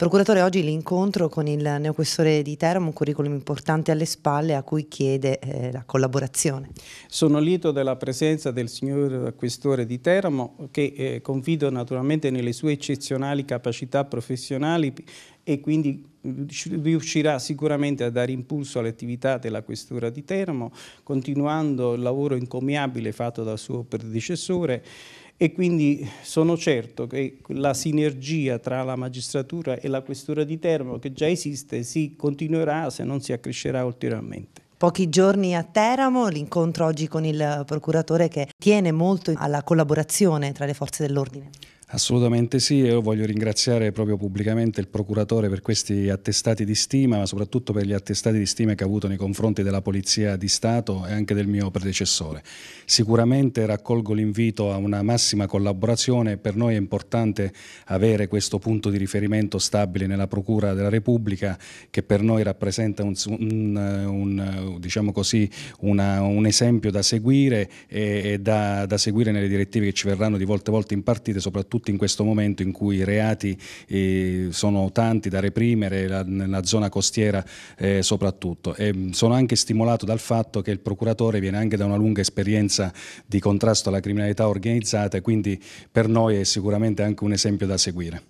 Procuratore, oggi l'incontro con il neoquestore di Teramo, un curriculum importante alle spalle a cui chiede eh, la collaborazione. Sono lieto della presenza del signor questore di Teramo che eh, confido naturalmente nelle sue eccezionali capacità professionali e quindi mm, riuscirà sicuramente a dare impulso all'attività della Questura di Teramo, continuando il lavoro encomiabile fatto dal suo predecessore e quindi sono certo che la sinergia tra la magistratura e la questura di Termo che già esiste si continuerà se non si accrescerà ulteriormente pochi giorni a Teramo, l'incontro oggi con il procuratore che tiene molto alla collaborazione tra le forze dell'ordine. Assolutamente sì, io voglio ringraziare proprio pubblicamente il procuratore per questi attestati di stima, ma soprattutto per gli attestati di stima che ha avuto nei confronti della Polizia di Stato e anche del mio predecessore. Sicuramente raccolgo l'invito a una massima collaborazione, per noi è importante avere questo punto di riferimento stabile nella Procura della Repubblica che per noi rappresenta un, un, un, diciamo così, una, un esempio da seguire e, e da, da seguire nelle direttive che ci verranno di volta in volta impartite, soprattutto soprattutto in questo momento in cui i reati eh, sono tanti da reprimere, la, nella zona costiera eh, soprattutto. E mm, sono anche stimolato dal fatto che il procuratore viene anche da una lunga esperienza di contrasto alla criminalità organizzata e quindi per noi è sicuramente anche un esempio da seguire.